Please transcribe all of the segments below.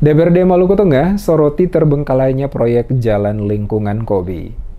DPRD Maluku Tengah soroti terbengkalainya proyek Jalan Lingkungan Kobi.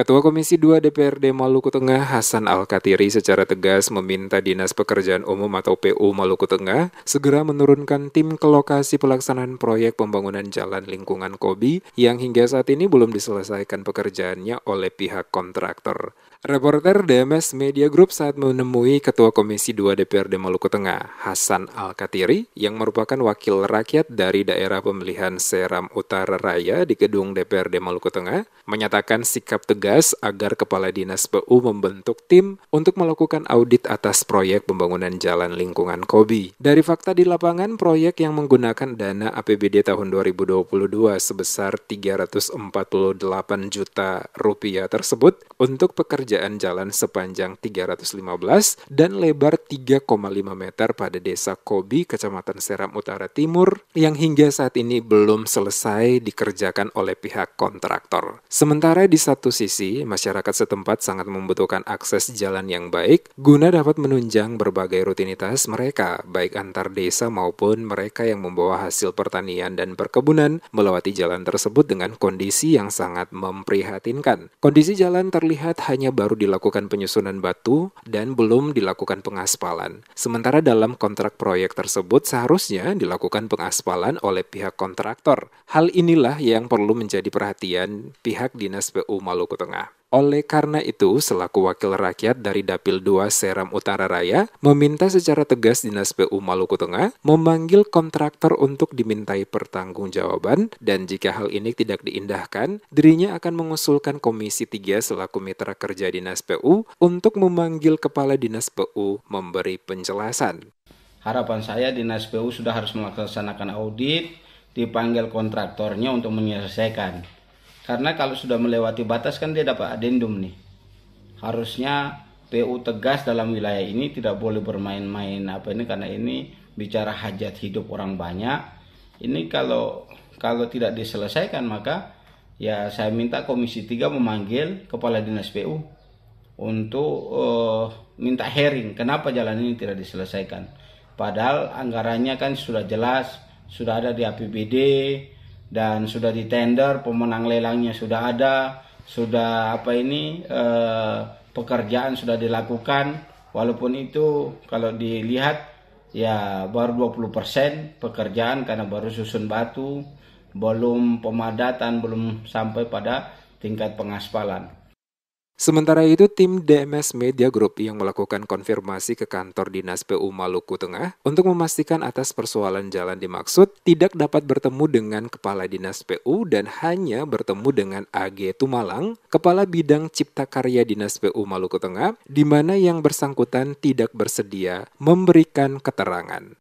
Ketua Komisi 2 DPRD Maluku Tengah Hasan Al-Katiri secara tegas meminta Dinas Pekerjaan Umum atau PU Maluku Tengah segera menurunkan tim ke lokasi pelaksanaan proyek pembangunan jalan lingkungan Kobi yang hingga saat ini belum diselesaikan pekerjaannya oleh pihak kontraktor. Reporter DMS Media Group saat menemui Ketua Komisi 2 DPRD Maluku Tengah Hasan Al-Katiri yang merupakan wakil rakyat dari daerah pemilihan Seram Utara Raya di gedung DPRD Maluku Tengah menyatakan sikap tegas tegas agar Kepala Dinas PU membentuk tim untuk melakukan audit atas proyek pembangunan jalan lingkungan Kobi. Dari fakta di lapangan, proyek yang menggunakan dana APBD tahun 2022 sebesar 348 juta rupiah tersebut untuk pekerjaan jalan sepanjang 315 dan lebar 3,5 meter pada desa Kobi, Kecamatan Seram Utara Timur, yang hingga saat ini belum selesai dikerjakan oleh pihak kontraktor. Sementara di satu sisi, masyarakat setempat sangat membutuhkan akses jalan yang baik guna dapat menunjang berbagai rutinitas mereka, baik antar desa maupun mereka yang membawa hasil pertanian dan perkebunan melewati jalan tersebut dengan kondisi yang sangat memprihatinkan. Kondisi jalan terlihat hanya baru dilakukan penyusunan batu dan belum dilakukan pengaspalan. Sementara dalam kontrak proyek tersebut seharusnya dilakukan pengaspalan oleh pihak kontraktor. Hal inilah yang perlu menjadi perhatian pihak Dinas PU Maluku Tengah. Oleh karena itu, selaku wakil rakyat dari Dapil 2 Seram Utara Raya, meminta secara tegas Dinas PU Maluku Tengah memanggil kontraktor untuk dimintai pertanggungjawaban dan jika hal ini tidak diindahkan, dirinya akan mengusulkan Komisi 3 selaku mitra kerja Dinas PU untuk memanggil Kepala Dinas PU memberi penjelasan. Harapan saya Dinas PU sudah harus melaksanakan audit, dipanggil kontraktornya untuk menyelesaikan karena kalau sudah melewati batas kan dia dapat adendum nih. Harusnya PU tegas dalam wilayah ini tidak boleh bermain-main apa ini karena ini bicara hajat hidup orang banyak. Ini kalau kalau tidak diselesaikan maka ya saya minta Komisi 3 memanggil Kepala Dinas PU untuk uh, minta hearing kenapa jalan ini tidak diselesaikan. Padahal anggarannya kan sudah jelas, sudah ada di APBD, dan sudah di tender, pemenang lelangnya sudah ada, sudah apa ini eh, pekerjaan sudah dilakukan. Walaupun itu kalau dilihat ya baru 20% pekerjaan karena baru susun batu, belum pemadatan, belum sampai pada tingkat pengaspalan. Sementara itu, tim DMS Media Group yang melakukan konfirmasi ke kantor Dinas PU Maluku Tengah untuk memastikan atas persoalan jalan dimaksud tidak dapat bertemu dengan Kepala Dinas PU dan hanya bertemu dengan AG Tumalang, Kepala Bidang Cipta Karya Dinas PU Maluku Tengah, di mana yang bersangkutan tidak bersedia memberikan keterangan.